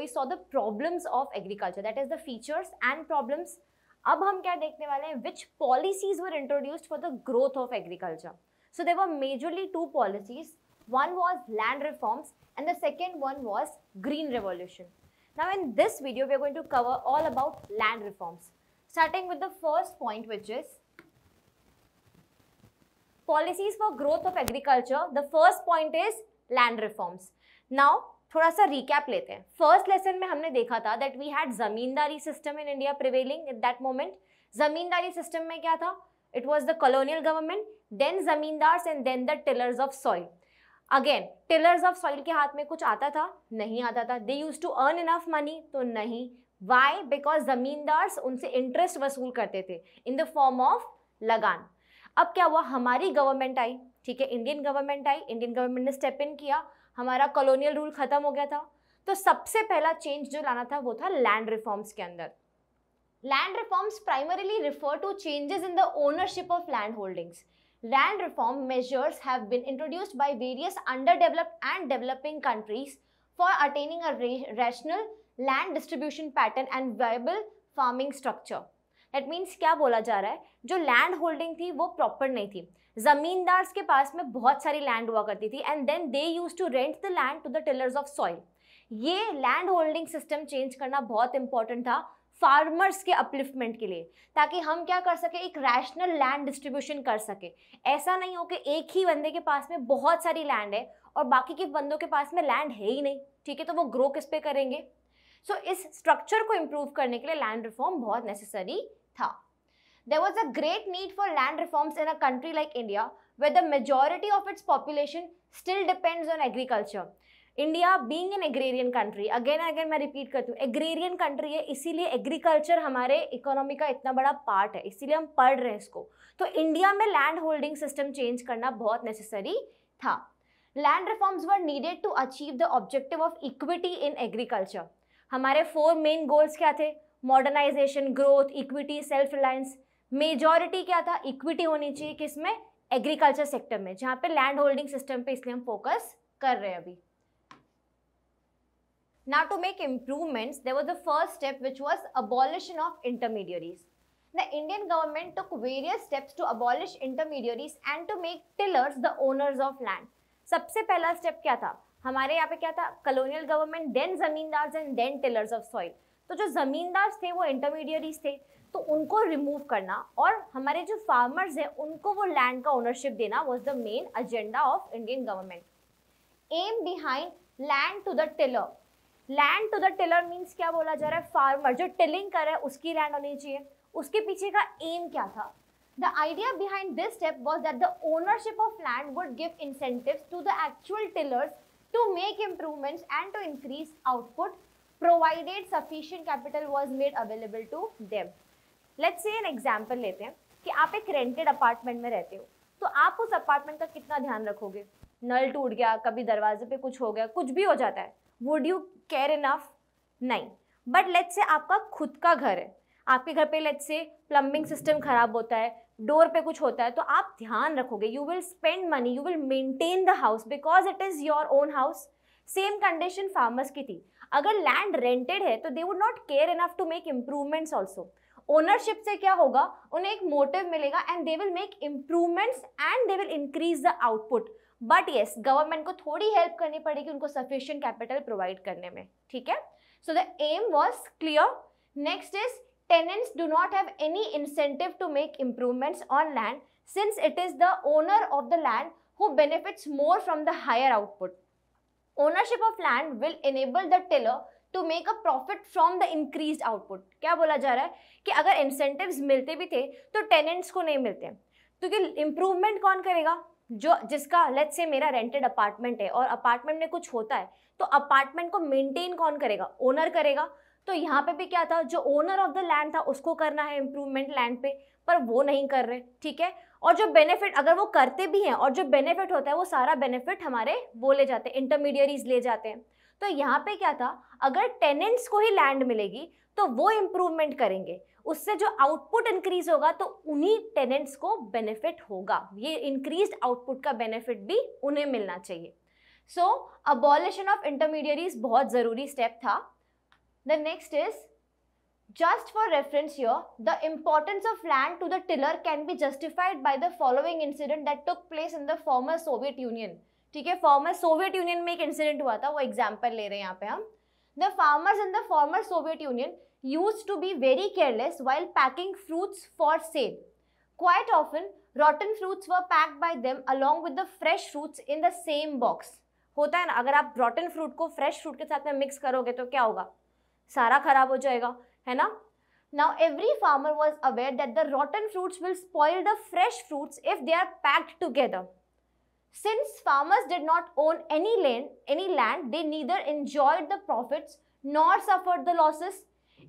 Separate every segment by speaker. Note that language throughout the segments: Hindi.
Speaker 1: we saw the problems of agriculture, that is the features and problems. अब हम क्या going to see which policies were introduced for the growth of agriculture. So, there were majorly two policies. one was land reforms and the second one was green revolution. Now in this video we are going to cover all about land reforms starting with the first point which is policies for growth of agriculture. The first point is land reforms. Now थोड़ा सा रिकैप लेते हैं फर्स्ट लेसन में हमने देखा था that we had zamindari system in India prevailing at that moment zamindari system में क्या था it was the colonial government then zamindars and then the tillers of soil again tillers of soil के हाथ में कुछ आता था नहीं आता था they use to earn enough money तो नहीं वाई बिकॉज ज़मींदार्स उनसे इंटरेस्ट वसूल करते थे इन द फॉर्म ऑफ लगान अब क्या हुआ हमारी गवर्नमेंट आई ठीक है इंडियन गवर्नमेंट आई इंडियन गवर्नमेंट ने स्टेप इन किया हमारा कॉलोनियल रूल खत्म हो गया था तो सबसे पहला चेंज जो लाना था वो था लैंड रिफॉर्म्स के अंदर land reforms primarily refer to changes in the ownership of land holdings land reform measures have been introduced by various under developed and developing countries for attaining a rational land distribution pattern and viable farming structure that means क्या बोला जा रहा है जो लैंड होल्डिंग थी वो प्रॉपर नहीं थी जमींदार्स के पास में बहुत सारी लैंड हुआ करती थी and then they use to rent the land to the tillers of soil ये लैंड होल्डिंग सिस्टम चेंज करना बहुत इंपॉर्टेंट था फार्मर्स के अपलिफ्टमेंट के लिए ताकि हम क्या कर सके एक रैशनल लैंड डिस्ट्रीब्यूशन कर सके ऐसा नहीं हो कि एक ही बंदे के पास में बहुत सारी लैंड है और बाकी के बंदों के पास में लैंड है ही नहीं ठीक है तो वो ग्रो किस पे करेंगे सो so, इस स्ट्रक्चर को इम्प्रूव करने के लिए लैंड रिफॉर्म बहुत नेसेसरी था there was a great need for land reforms in a country like India where the majority of its population still depends on agriculture India being an agrarian country again again मैं रिपीट करती हूँ एग्रेरियन कंट्री है इसीलिए एग्रीकल्चर हमारे इकोनॉमी का इतना बड़ा पार्ट है इसीलिए हम पढ़ रहे हैं इसको तो इंडिया में लैंड होल्डिंग सिस्टम चेंज करना बहुत नेसेसरी था land reforms were needed to achieve the objective of equity in agriculture हमारे फोर मेन गोल्स क्या थे modernization growth equity self reliance majority क्या था इक्विटी होनी चाहिए किसमें एग्रीकल्चर सेक्टर में जहां पे लैंड होल्डिंग सिस्टम पे इसलिए हम फोकस कर रहे हैं अभी ना to make improvements there was the first step which was abolition of intermediaries the Indian government took various steps to abolish intermediaries and to make tillers the owners of land सबसे पहला स्टेप क्या था हमारे यहाँ पे क्या था colonial government then zamindars and then tillers of soil तो जो ज़मींदार थे वो इंटरमीडियरीज थे तो उनको रिमूव करना और हमारे जो फार्मर्स हैं उनको वो लैंड का ओनरशिप देना was the main agenda of Indian government aim behind land to the tiller land to the tiller means क्या बोला जा रहा है फार्मर जो टिलिंग कर रहा है उसकी लैंड होनी चाहिए उसके पीछे का एम क्या था the idea behind this step was that the ownership of land would give incentive to the actual tillers to make improvements and to increase output provided sufficient capital was made available to them let's say an example लेते हैं कि आप एक रेंटेड अपार्टमेंट में रहते हो तो आप उस अपार्टमेंट का कितना ध्यान रखोगे नल टूट गया कभी दरवाजे पे कुछ हो गया कुछ भी हो जाता है वुड यू केयर इनफ नहीं बट लेट्स से आपका खुद का घर है आपके घर पे लेट्स से प्लम्बिंग सिस्टम खराब होता है डोर पे कुछ होता है तो आप ध्यान रखोगे you will spend money you will maintain the house because it is your own house same condition farmers की थी अगर लैंड रेंटेड है तो they would not care enough to make improvements also ownership से क्या होगा उन्हें एक मोटिव मिलेगा and they will make improvements and they will increase the output but yes government को थोड़ी हेल्प करनी पड़ेगी उनको सफिशियंट कैपिटल प्रोवाइड करने में ठीक है so the aim was clear next is tenants do not have any incentive to make improvements on land since it is the owner of the land who benefits more from the higher output ownership of land will enable the tiller to make a profit from the increase output क्या बोला जा रहा है कि अगर इंसेंटिव मिलते भी थे तो टेनेंट्स को नहीं मिलते क्योंकि तो इम्प्रूवमेंट कौन करेगा जो जिसका लेट्स से मेरा रेंटेड अपार्टमेंट है और अपार्टमेंट में कुछ होता है तो अपार्टमेंट को मेंटेन कौन करेगा ओनर करेगा तो यहाँ पे भी क्या था जो ओनर ऑफ द लैंड था उसको करना है इम्प्रूवमेंट लैंड पे पर वो नहीं कर रहे ठीक है और जो बेनिफिट अगर वो करते भी हैं और जो बेनिफिट होता है वो सारा बेनिफिट हमारे वो ले जाते हैं इंटरमीडियरीज ले जाते हैं तो यहाँ पे क्या था अगर टेनेंट्स को ही लैंड मिलेगी तो वो इम्प्रूवमेंट करेंगे उससे जो आउटपुट इंक्रीज होगा तो उन्हीं टेनेंट्स को बेनिफिट होगा ये इंक्रीज आउटपुट का बेनिफिट भी उन्हें मिलना चाहिए सो अबॉलिशन ऑफ इंटरमीडियरीज बहुत ज़रूरी स्टेप था the next is Just for reference here, the importance of land to the tiller can be justified by the following incident that took place in the former Soviet Union. ठीक है फॉर्मर सोवियत यूनियन में एक इंसिडेंट हुआ था वो एग्जाम्पल ले रहे हैं यहाँ पे हम the farmers in the former Soviet Union used to be very careless while packing fruits for sale quite often rotten fruits were pack by them along with the fresh fruits in the same box होता है ना अगर आप रॉटन फ्रूट को फ्रेश फ्रूट के साथ में मिक्स करोगे तो क्या होगा सारा खराब हो जाएगा है ना now every farmer was aware that the rotten fruits will spoil the fresh fruits if they are packed together since farmers did not own any land any land they neither enjoyed the profits nor suffered the losses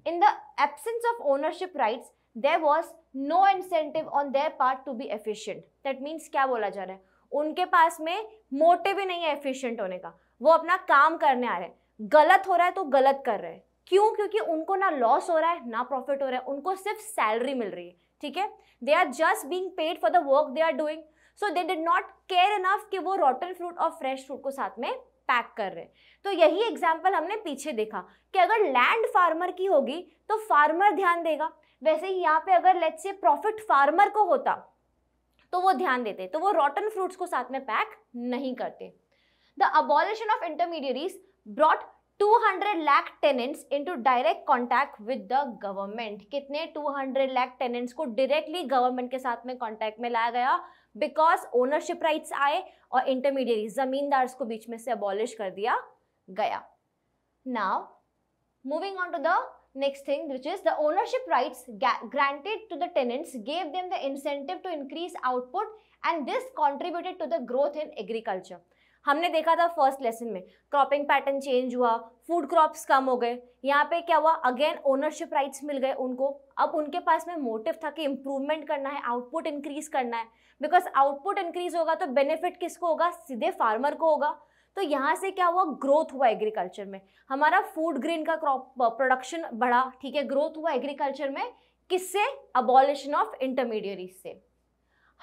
Speaker 1: in the absence of ownership rights there was no incentive on their part to be efficient that means क्या बोला जा रहा है उनके पास में मोटिव ही नहीं है एफिशियंट होने का वो अपना काम करने आ रहे हैं गलत हो रहा है तो गलत कर रहे हैं क्यों क्योंकि उनको ना लॉस हो रहा है ना प्रॉफिट हो रहा है उनको सिर्फ सैलरी मिल रही है ठीक है they are just being paid for the work they are doing so they did not care enough कि वो रॉटन फ्रूट और फ्रेश फ्रूट को साथ में पैक कर रहे तो यही एग्जाम्पल हमने पीछे देखा कि अगर लैंड फार्मर की होगी तो फार्मर ध्यान देगा वैसे ही यहाँ पे अगर लेट्स से प्रॉफिट फार्मर को होता तो वो ध्यान देते तो वो रॉटन फ्रूट्स को साथ में पैक नहीं करते the abolition of intermediaries brought two hundred lakh tenants into direct contact with the government कितने 200 लाख टेनेंट्स को डायरेक्टली गवर्नमेंट के साथ में कांटेक्ट में लाया गया बिकॉज ओनरशिप राइट आए और इंटरमीडिएट जमींदार को बीच में से अबॉलिश कर दिया गया now moving on to the next thing which is the ownership right granted to the tenants gave them the incentive to increase output and this contributed to the growth in agriculture हमने देखा था फर्स्ट लेसन में क्रॉपिंग पैटर्न चेंज हुआ फूड क्रॉप्स कम हो गए यहाँ पे क्या हुआ अगेन ओनरशिप राइट्स मिल गए उनको अब उनके पास में मोटिव था कि इम्प्रूवमेंट करना है आउटपुट इंक्रीज करना है बिकॉज आउटपुट इंक्रीज होगा तो बेनिफिट किसको होगा सीधे फार्मर को होगा तो यहाँ से क्या हुआ ग्रोथ हुआ एग्रीकल्चर में हमारा फूड ग्रीन का क्रॉप प्रोडक्शन बढ़ा ठीक है ग्रोथ हुआ एग्रीकल्चर में किससे अबॉलिशन ऑफ इंटरमीडियरीज से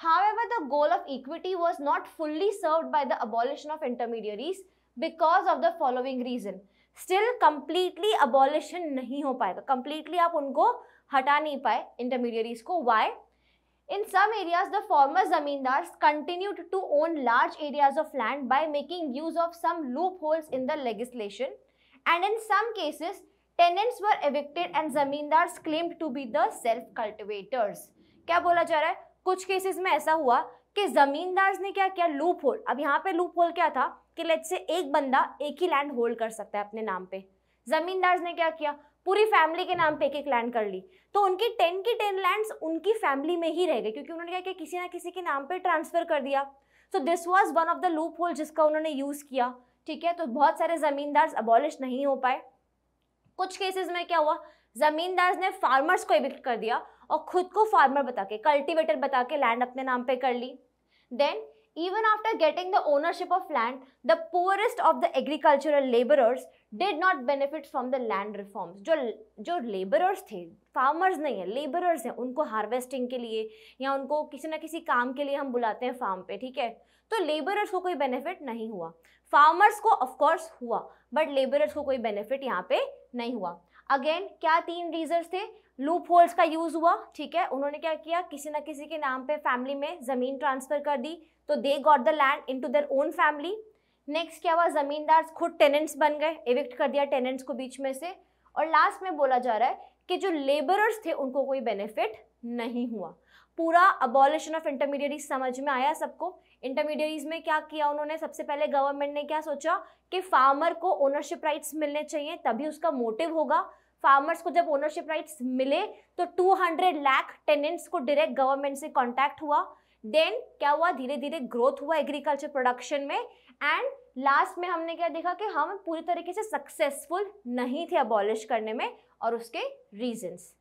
Speaker 1: However, the goal of equity was not fully served by the abolition of intermediaries because of the following reason. Still, completely abolition नहीं हो पाएगा Completely आप उनको हटा नहीं पाए intermediaries को Why? In some areas, the former zamindars continued to own large areas of land by making use of some loopholes in the legislation. And in some cases, tenants were evicted and zamindars claimed to be the self-cultivators. क्या बोला जा रहा है कुछ केसेस में ऐसा हुआ कि जमींदार ने क्या किया लूप होल अब यहाँ पे लूप होल क्या था कि लेट से एक बंदा एक ही लैंड होल्ड कर सकता है अपने नाम पे जमींदार ने क्या किया पूरी फैमिली के नाम पे एक एक लैंड कर ली तो उनकी टेन की टेन लैंड्स उनकी फैमिली में ही रह गए क्योंकि उन्होंने क्या किया किसी ना किसी के नाम पे ट्रांसफर कर दिया so this was one of the loophole जिसका उन्होंने यूज़ किया ठीक है तो बहुत सारे जमींदार अबॉलिश नहीं हो पाए कुछ केसेस में क्या हुआ जमींदार ने फार्मर्स को इविक्ट कर दिया और खुद को फार्मर बता के कल्टिवेटर बता के लैंड अपने नाम पे कर ली then even after getting the ownership of land the poorest of the agricultural labourers did not benefit from the land reforms जो जो लेबरर्स थे फार्मर्स नहीं है लेबरर्स हैं उनको हार्वेस्टिंग के लिए या उनको किसी ना किसी काम के लिए हम बुलाते हैं फार्म पे ठीक है तो लेबरर्स को कोई बेनिफिट नहीं हुआ फार्मर्स को ऑफकोर्स हुआ बट लेबरर्स को कोई बेनिफिट यहाँ पे नहीं हुआ अगेन क्या तीन रीजन थे लूप होल्स का यूज़ हुआ ठीक है उन्होंने क्या किया किसी ना किसी के नाम पे फैमिली में ज़मीन ट्रांसफ़र कर दी तो they got the land into their own family next क्या हुआ ज़मींदार खुद टेनेंट्स बन गए इविक्ट कर दिया टेनेंट्स को बीच में से और लास्ट में बोला जा रहा है कि जो लेबरर्स थे उनको कोई बेनिफिट नहीं हुआ पूरा अबॉलिशन ऑफ इंटरमीडिएट समझ में आया सबको इंटरमीडियरीज में क्या किया उन्होंने सबसे पहले गवर्नमेंट ने क्या सोचा कि फार्मर को ओनरशिप राइट्स मिलने चाहिए तभी उसका मोटिव होगा फार्मर्स को जब ओनरशिप राइट्स मिले तो 200 लाख टेनेंट्स को डायरेक्ट गवर्नमेंट से कांटेक्ट हुआ देन क्या हुआ धीरे धीरे ग्रोथ हुआ एग्रीकल्चर प्रोडक्शन में एंड लास्ट में हमने क्या देखा कि हम पूरी तरीके से सक्सेसफुल नहीं थे अबॉलिश करने में और उसके रीजन्स